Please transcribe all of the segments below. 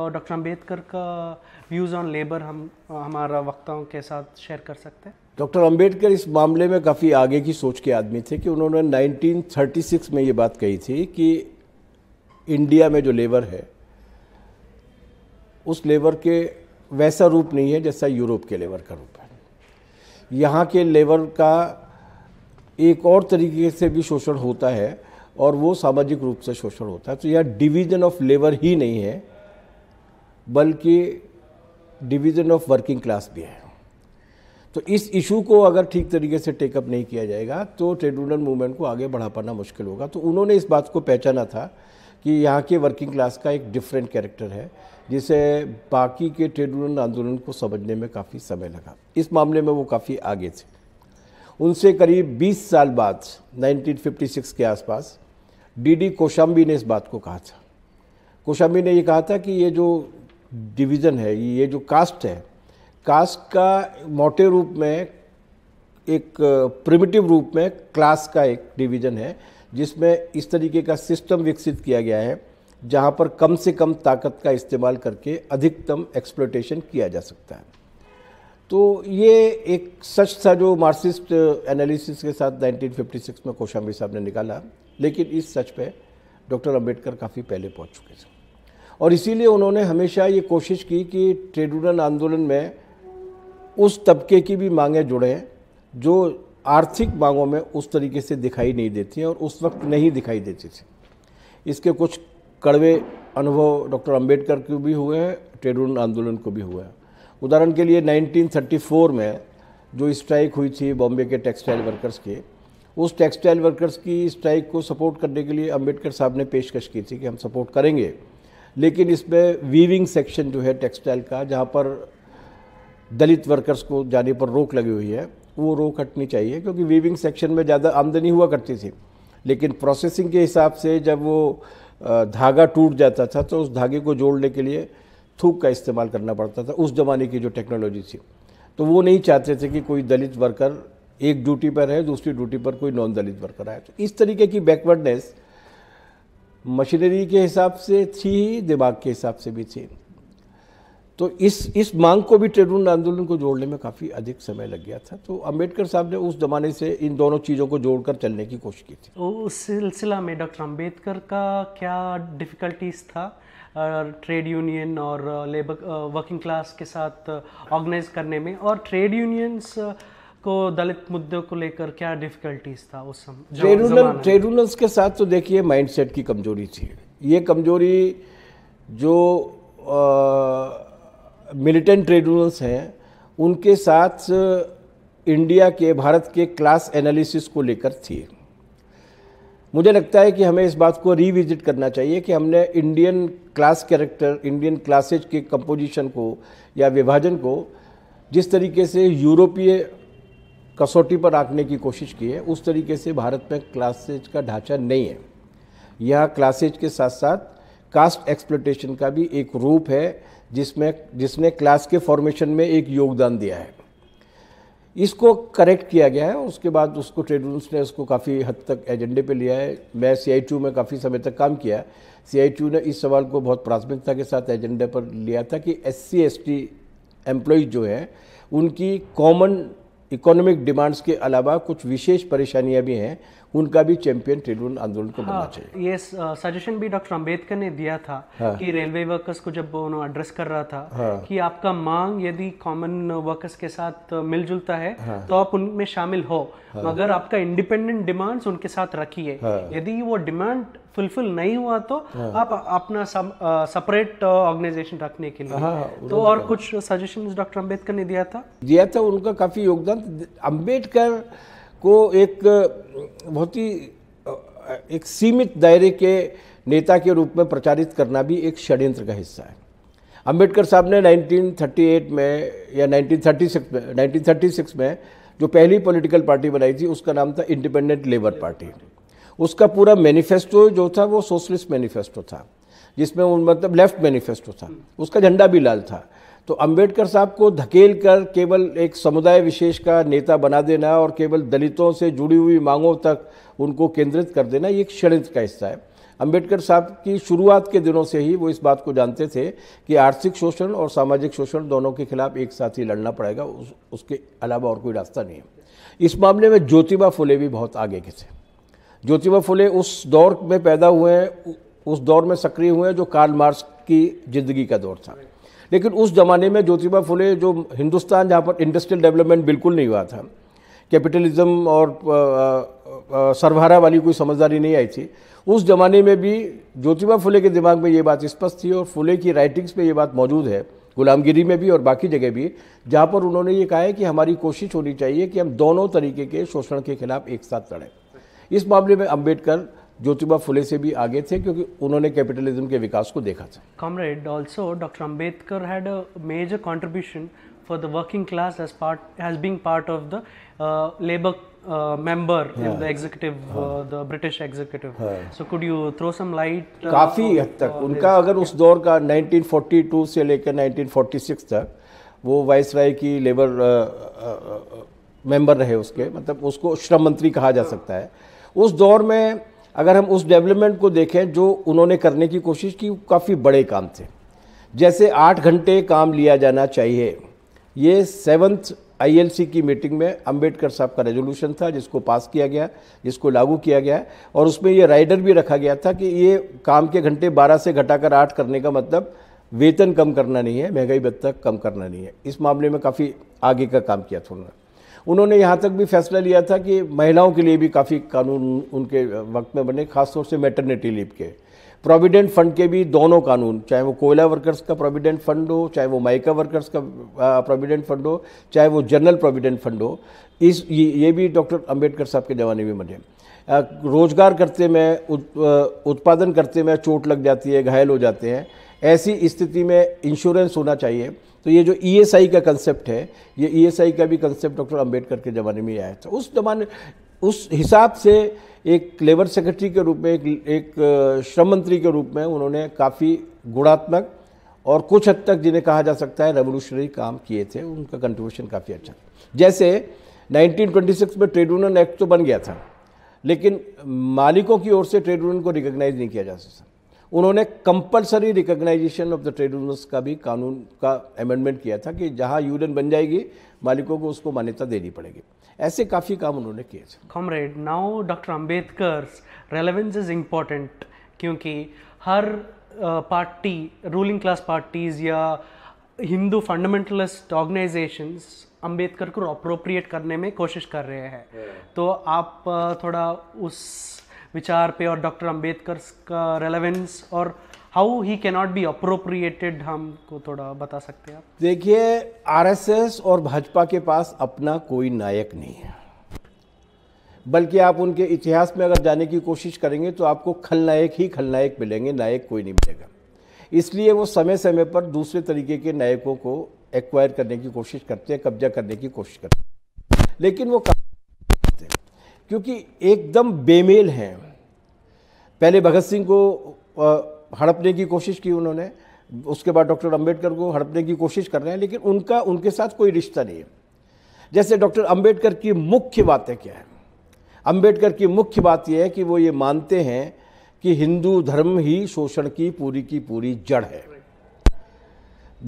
और डॉक्टर अंबेडकर का views on labour हम हमारा वक्ताओं के साथ शेयर कर सकते हैं डॉक्टर अंबेडकर इस मामले में काफ़ी आगे की सोच के आदमी थे कि उन्होंने 1936 में ये बात कही थी कि इंडिया में जो लेबर है उस लेबर के वैसा रूप नहीं है जैसा यूरोप के लेबर का रूप है यहाँ के लेबर का एक और तरीके से भी शोषण होता है और वो सामाजिक रूप से शोषण होता है तो यह डिवीज़न ऑफ लेबर ही नहीं है बल्कि डिवीज़न ऑफ वर्किंग क्लास भी है तो इस इशू को अगर ठीक तरीके से टेकअप नहीं किया जाएगा तो ट्रेड यूनियन मूवमेंट को आगे बढ़ा पाना मुश्किल होगा तो उन्होंने इस बात को पहचाना था कि यहाँ के वर्किंग क्लास का एक डिफरेंट कैरेक्टर है जिसे बाकी के ट्रेड यूनियन आंदोलन को समझने में काफ़ी समय लगा इस मामले में वो काफ़ी आगे थे उनसे करीब 20 साल बाद 1956 के आसपास डीडी कोशाम्बी ने इस बात को कहा था कोशाम्बी ने ये कहा था कि ये जो डिवीज़न है ये जो कास्ट है कास्ट का मोटे रूप में एक प्रिमिटिव रूप में क्लास का एक डिवीज़न है जिसमें इस तरीके का सिस्टम विकसित किया गया है जहाँ पर कम से कम ताकत का इस्तेमाल करके अधिकतम एक्सप्लोटेशन किया जा सकता है तो ये एक सच था जो मार्क्सिस्ट एनालिसिस के साथ 1956 में कोशाम्बी साहब ने निकाला लेकिन इस सच पे डॉक्टर अंबेडकर काफ़ी पहले पहुंच चुके थे और इसीलिए उन्होंने हमेशा ये कोशिश की कि ट्रेड यूनियन आंदोलन में उस तबके की भी मांगें जुड़ें जो आर्थिक मांगों में उस तरीके से दिखाई नहीं देती हैं और उस वक्त नहीं दिखाई देती थी इसके कुछ कड़वे अनुभव डॉक्टर अंबेडकर के भी हुए हैं ट्रेड यूनियन आंदोलन को भी हुआ है उदाहरण के लिए 1934 में जो स्ट्राइक हुई थी बॉम्बे के टेक्सटाइल वर्कर्स के उस टेक्सटाइल वर्कर्स की स्ट्राइक को सपोर्ट करने के लिए अंबेडकर साहब ने पेशकश की थी कि हम सपोर्ट करेंगे लेकिन इसमें वीविंग सेक्शन जो है टेक्सटाइल का जहाँ पर दलित वर्कर्स को जाने पर रोक लगी हुई है वो रोक हटनी चाहिए क्योंकि वीविंग सेक्शन में ज़्यादा आमदनी हुआ करती थी लेकिन प्रोसेसिंग के हिसाब से जब वो धागा टूट जाता था तो उस धागे को जोड़ने के लिए थूक का इस्तेमाल करना पड़ता था उस ज़माने की जो टेक्नोलॉजी थी तो वो नहीं चाहते थे कि कोई दलित वर्कर एक ड्यूटी पर है दूसरी ड्यूटी पर कोई नॉन दलित वर्कर आए तो इस तरीके की बैकवर्डनेस मशीनरी के हिसाब से थी ही दिमाग के हिसाब से भी थी तो इस इस मांग को भी ट्रेड आंदोलन को जोड़ने में काफ़ी अधिक समय लग गया था तो अम्बेडकर साहब ने उस जमाने से इन दोनों चीज़ों को जोड़कर चलने की कोशिश की थी तो उस सिलसिला में डॉक्टर अम्बेडकर का क्या डिफ़िकल्टीज था ट्रेड यूनियन और लेबर वर्किंग क्लास के साथ ऑर्गेनाइज करने में और ट्रेड यूनियंस को दलित मुद्दों को लेकर क्या डिफिकल्टीज था उस समय ट्रेड रूलर ट्रेड के साथ तो देखिए माइंडसेट की कमजोरी थी ये कमजोरी जो मिलिटेंट ट्रेड रूलर्स हैं उनके साथ इंडिया के भारत के क्लास एनालिसिस को लेकर थी मुझे लगता है कि हमें इस बात को रिविजिट करना चाहिए कि हमने Indian class character Indian classes के कंपोजिशन को या विभाजन को जिस तरीके से यूरोपीय कसौटी पर आंकने की कोशिश की है उस तरीके से भारत में क्लासेज का ढांचा नहीं है यह क्लासेज के साथ साथ कास्ट एक्सप्लोटेशन का भी एक रूप है जिसमें जिसने क्लास के फॉर्मेशन में एक योगदान दिया है इसको करेक्ट किया गया है उसके बाद उसको ट्रेड यूनियंस ने उसको काफ़ी हद तक एजेंडे पे लिया है मैं सी में काफ़ी समय तक काम किया है सी ने इस सवाल को बहुत प्राथमिकता के साथ एजेंडे पर लिया था कि S C S T employees जो है उनकी कॉमन इकोनॉमिक डिमांड्स के अलावा कुछ विशेष परेशानियां भी हैं उनका भी चैंपियन ट्रेड आंदोलन को हाँ, बनना चाहिए ये सजेशन भी डॉक्टर अम्बेडकर ने दिया था हाँ, कि रेलवे वर्कर्स को जब उन्होंने एड्रेस कर रहा था हाँ, कि आपका मांग यदि कॉमन वर्कर्स के साथ मिलजुलता है हाँ, तो आप उनमें शामिल हो हाँ, मगर आपका इंडिपेंडेंट डिमांड्स उनके साथ रखिए हाँ, यदि वो डिमांड फुलफिल नहीं हुआ तो हाँ। आप अपना सेपरेट ऑर्गेनाइजेशन रखने के लिए हाँ, हाँ, तो और तो कुछ सजेशन डॉक्टर अम्बेडकर ने दिया था दिया था उनका काफी योगदान अम्बेडकर को एक बहुत ही एक सीमित दायरे के नेता के रूप में प्रचारित करना भी एक षड्यंत्र का हिस्सा है अंबेडकर साहब ने 1938 में या 1936 में 1936 में जो पहली पॉलिटिकल पार्टी बनाई थी उसका नाम था इंडिपेंडेंट लेबर पार्टी उसका पूरा मैनिफेस्टो जो था वो सोशलिस्ट मैनिफेस्टो था जिसमें मतलब लेफ्ट मैनिफेस्टो था उसका झंडा भी लाल था तो अंबेडकर साहब को धकेल कर केवल एक समुदाय विशेष का नेता बना देना और केवल दलितों से जुड़ी हुई मांगों तक उनको केंद्रित कर देना ये एक षड्यंत्र का हिस्सा है अंबेडकर साहब की शुरुआत के दिनों से ही वो इस बात को जानते थे कि आर्थिक शोषण और सामाजिक शोषण दोनों के खिलाफ एक साथ ही लड़ना पड़ेगा उस, उसके अलावा और कोई रास्ता नहीं है इस मामले में ज्योतिबा फुले भी बहुत आगे के थे ज्योतिबा फुले उस दौर में पैदा हुए हैं उस दौर में सक्रिय हुए हैं जो कार्ल मार्क्स की ज़िंदगी का दौर था लेकिन उस ज़माने में ज्योतिबा फुले जो हिंदुस्तान जहाँ पर इंडस्ट्रियल डेवलपमेंट बिल्कुल नहीं हुआ था कैपिटलिज्म और सरभारा वाली कोई समझदारी नहीं आई थी उस ज़माने में भी ज्योतिबा फुले के दिमाग में ये बात स्पष्ट थी और फुले की राइटिंग्स में ये बात मौजूद है गुलामगिरी में भी और बाकी जगह भी जहाँ पर उन्होंने ये कहा है कि हमारी कोशिश होनी चाहिए कि हम दोनों तरीके के शोषण के खिलाफ एक साथ लड़ें इस मामले में अम्बेडकर ज्योतिबा फुले से भी आगे थे क्योंकि उन्होंने कैपिटलिज्म के विकास को देखा था comrade also doctor Ambedkar had a major contribution for the working class as part has being part of the labour member in the executive the British executive so could you throw some light काफ़ी हद तक उनका अगर उस दौर का 1942 से लेकर 1946 तक वो वाइस राय की लेबर मेंबर रहे उसके मतलब उसको श्रम मंत्री कहा जा सकता है उस दौर में अगर हम उस डेवलपमेंट को देखें जो उन्होंने करने की कोशिश की काफ़ी बड़े काम थे जैसे आठ घंटे काम लिया जाना चाहिए ये सेवन्थ आईएलसी की मीटिंग में अंबेडकर साहब का रेजोल्यूशन था जिसको पास किया गया जिसको लागू किया गया और उसमें ये राइडर भी रखा गया था कि ये काम के घंटे 12 से घटाकर 8 करने का मतलब वेतन कम करना नहीं है महंगाई भत्ता कम करना नहीं है इस मामले में काफ़ी आगे का काम किया था उन्होंने उन्होंने यहाँ तक भी फैसला लिया था कि महिलाओं के लिए भी काफ़ी कानून उनके वक्त में बने खासतौर से मेटर्निटी लीव के प्रोविडेंट फंड के भी दोनों कानून चाहे वो कोयला वर्कर्स का प्रोविडेंट फंड हो चाहे वो माइका वर्कर्स का प्रोविडेंट फंड हो चाहे वो जनरल प्रोविडेंट फंड हो इस ये, ये भी डॉक्टर अंबेडकर साहब के ज़माने में बने रोजगार करते में उत, उत्पादन करते में चोट लग जाती है घायल हो जाते हैं ऐसी स्थिति में इंश्योरेंस होना चाहिए तो ये जो ई e का कंसेप्ट है ये ई e का भी कंसेप्ट डॉक्टर अम्बेडकर के ज़माने में आया था उस जमाने उस हिसाब से एक लेबर सेक्रेटरी के रूप में एक एक श्रम मंत्री के रूप में उन्होंने काफ़ी गुणात्मक और कुछ हद तक जिन्हें कहा जा सकता है रेवोल्यूशनरी काम किए थे उनका कंट्रीब्यूशन काफ़ी अच्छा जैसे 1926 में ट्रेड यूनियन एक्ट तो बन गया था लेकिन मालिकों की ओर से ट्रेड यूनियन को रिकग्नाइज नहीं किया जा सकता उन्होंने compulsory recognisation of the trade unions का भी कानून का अमेंडमेंट किया था कि जहाँ यूनियन बन जाएगी मालिकों को उसको मान्यता देनी पड़ेगी ऐसे काफ़ी काम उन्होंने किए थे comrade now doctor Ambedkar relevance is important क्योंकि हर पार्टी रूलिंग क्लास पार्टीज़ या हिंदू फंडामेंटलिस्ट ऑर्गेनाइजेशंस अम्बेडकर को अप्रोप्रिएट करने में कोशिश कर रहे हैं yeah. तो आप थोड़ा उस विचार पे और डॉक्टर अम्बेडकर का रेलेवेंस और how he cannot be appropriated हमको थोड़ा बता सकते हैं आप देखिए आरएसएस और भाजपा के पास अपना कोई नायक नहीं है बल्कि आप उनके इतिहास में अगर जाने की कोशिश करेंगे तो आपको खलनायक ही खलनायक मिलेंगे नायक कोई नहीं मिलेगा इसलिए वो समय समय पर दूसरे तरीके के नायकों को एक्वायर करने की कोशिश करते हैं कब्जा करने की कोशिश करते हैं लेकिन वो कर... क्योंकि एकदम बेमेल हैं पहले भगत सिंह को हड़पने की कोशिश की उन्होंने उसके बाद डॉक्टर अंबेडकर को हड़पने की कोशिश कर रहे हैं लेकिन उनका उनके साथ कोई रिश्ता नहीं है जैसे डॉक्टर अंबेडकर की मुख्य बातें क्या हैं अंबेडकर की मुख्य बात यह है कि वो ये मानते हैं कि हिंदू धर्म ही शोषण की पूरी की पूरी जड़ है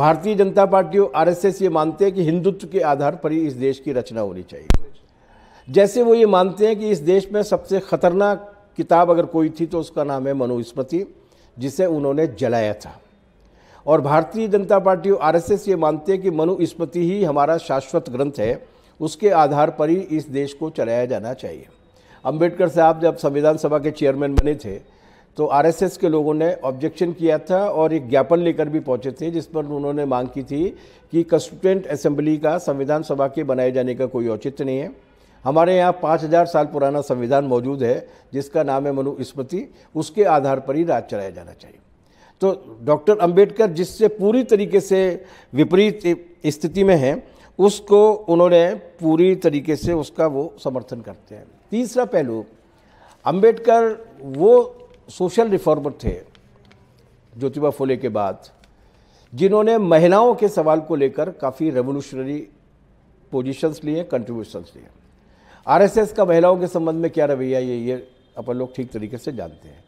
भारतीय जनता पार्टी और आरएसएस ये मानते हैं कि हिंदुत्व के आधार पर ही इस देश की रचना होनी चाहिए जैसे वो ये मानते हैं कि इस देश में सबसे ख़तरनाक किताब अगर कोई थी तो उसका नाम है मनुस्मृति जिसे उन्होंने जलाया था और भारतीय जनता पार्टी और आरएसएस ये मानते हैं कि मनुस्मृति ही हमारा शाश्वत ग्रंथ है उसके आधार पर ही इस देश को चलाया जाना चाहिए अंबेडकर साहब जब संविधान सभा के चेयरमैन बने थे तो आरएसएस के लोगों ने ऑब्जेक्शन किया था और एक ज्ञापन लेकर भी पहुंचे थे जिस पर उन्होंने मांग की थी कि कंस्टिट्यूंट असेंबली का संविधान सभा के बनाए जाने का कोई औचित्य नहीं है हमारे यहाँ पाँच हज़ार साल पुराना संविधान मौजूद है जिसका नाम है मनुस्मृति उसके आधार पर ही राज चलाया जाना चाहिए तो डॉक्टर अंबेडकर जिससे पूरी तरीके से विपरीत स्थिति में हैं उसको उन्होंने पूरी तरीके से उसका वो समर्थन करते हैं तीसरा पहलू अंबेडकर वो सोशल रिफॉर्मर थे ज्योतिबा फुले के बाद जिन्होंने महिलाओं के सवाल को लेकर काफ़ी रेवोल्यूशनरी पोजीशंस लिए कंट्रीब्यूशंस लिए आरएसएस का महिलाओं के संबंध में क्या रवैया ये ये अपन लोग ठीक तरीके से जानते हैं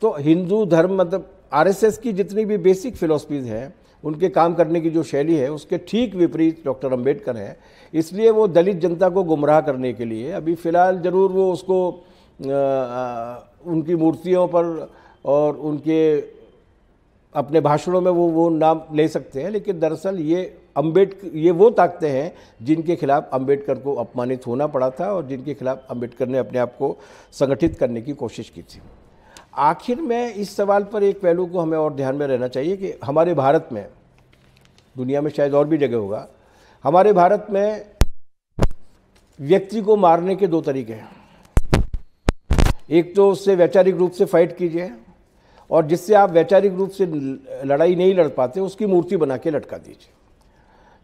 तो हिंदू धर्म मतलब आरएसएस की जितनी भी बेसिक फिलोसफीज हैं उनके काम करने की जो शैली है उसके ठीक विपरीत डॉक्टर अंबेडकर हैं इसलिए वो दलित जनता को गुमराह करने के लिए अभी फ़िलहाल ज़रूर वो उसको आ, आ, उनकी मूर्तियों पर और उनके अपने भाषणों में वो वो नाम ले सकते हैं लेकिन दरअसल ये अम्बेडकर ये वो ताकतें हैं जिनके खिलाफ अम्बेडकर को अपमानित होना पड़ा था और जिनके खिलाफ अम्बेडकर ने अपने आप को संगठित करने की कोशिश की थी आखिर में इस सवाल पर एक पहलू को हमें और ध्यान में रहना चाहिए कि हमारे भारत में दुनिया में शायद और भी जगह होगा हमारे भारत में व्यक्ति को मारने के दो तरीके हैं एक तो उससे वैचारिक रूप से फाइट कीजिए और जिससे आप वैचारिक रूप से लड़ाई नहीं लड़ पाते उसकी मूर्ति बना के लटका दीजिए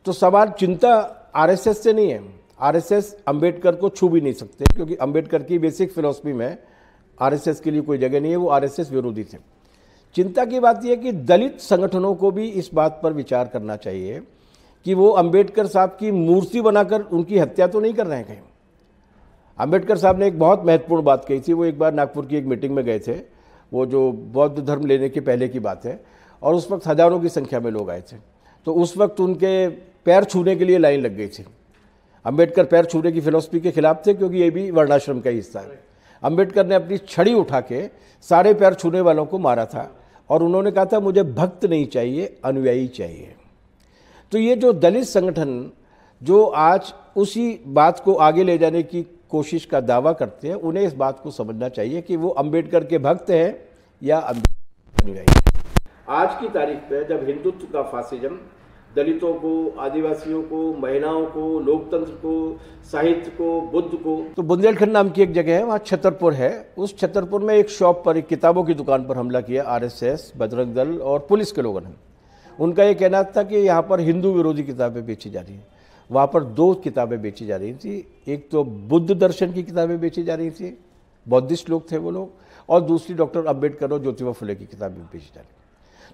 तो सवाल चिंता आरएसएस से नहीं है आरएसएस अंबेडकर को छू भी नहीं सकते क्योंकि अंबेडकर की बेसिक फिलोसफी में आरएसएस के लिए कोई जगह नहीं है वो आरएसएस विरोधी थे चिंता की बात यह कि दलित संगठनों को भी इस बात पर विचार करना चाहिए कि वो अंबेडकर साहब की मूर्ति बनाकर उनकी हत्या तो नहीं कर रहे हैं कहीं अंबेडकर साहब ने एक बहुत महत्वपूर्ण बात कही थी वो एक बार नागपुर की एक मीटिंग में गए थे वो जो बौद्ध धर्म लेने के पहले की बात है और उस वक्त हजारों की संख्या में लोग आए थे तो उस वक्त उनके पैर छूने के लिए लाइन लग गई थी अम्बेडकर पैर छूने की फिलोसफी के खिलाफ थे क्योंकि ये भी वर्णाश्रम का हिस्सा है अम्बेडकर ने अपनी छड़ी उठा के सारे पैर छूने वालों को मारा था और उन्होंने कहा था मुझे भक्त नहीं चाहिए अनुयायी चाहिए तो ये जो दलित संगठन जो आज उसी बात को आगे ले जाने की कोशिश का दावा करते हैं उन्हें इस बात को समझना चाहिए कि वो अंबेडकर के भक्त हैं या अनुयायी आज की तारीख में जब हिंदुत्व का फासिज्म दलितों को आदिवासियों को महिलाओं को लोकतंत्र को साहित्य को बुद्ध को तो बुंदेलखंड नाम की एक जगह है वहाँ छतरपुर है उस छतरपुर में एक शॉप पर एक किताबों की दुकान पर हमला किया आरएसएस बजरंग दल और पुलिस के लोगों ने उनका ये कहना था कि यहाँ पर हिंदू विरोधी किताबें बेची जा रही हैं वहाँ पर दो किताबें बेची जा रही थी एक तो बुद्ध दर्शन की किताबें बेची जा रही थी बौद्धिस्ट लोग थे वो लोग और दूसरी डॉक्टर अम्बेडकर और ज्योतिबा फुले की किताबें बेची जा रही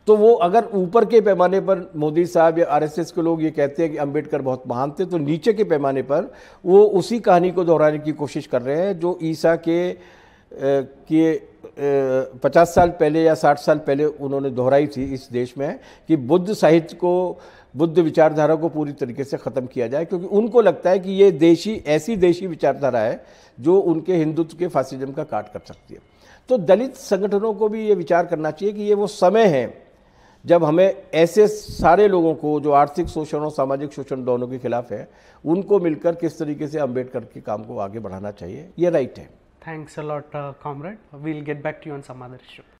तो वो अगर ऊपर के पैमाने पर मोदी साहब या आरएसएस के लोग ये कहते हैं कि अंबेडकर बहुत महान थे तो नीचे के पैमाने पर वो उसी कहानी को दोहराने की कोशिश कर रहे हैं जो ईसा के के पचास साल पहले या साठ साल पहले उन्होंने दोहराई थी इस देश में कि बुद्ध साहित्य को बुद्ध विचारधारा को पूरी तरीके से ख़त्म किया जाए क्योंकि उनको लगता है कि ये देशी ऐसी देशी विचारधारा है जो उनके हिंदुत्व के फासिज्म का काट कर सकती है तो दलित संगठनों को भी ये विचार करना चाहिए कि ये वो समय है जब हमें ऐसे सारे लोगों को जो आर्थिक शोषण और सामाजिक शोषण दोनों के खिलाफ है उनको मिलकर किस तरीके से अम्बेडकर के काम को आगे बढ़ाना चाहिए ये राइट है thanks a lot comrade we'll get back to you on some other issue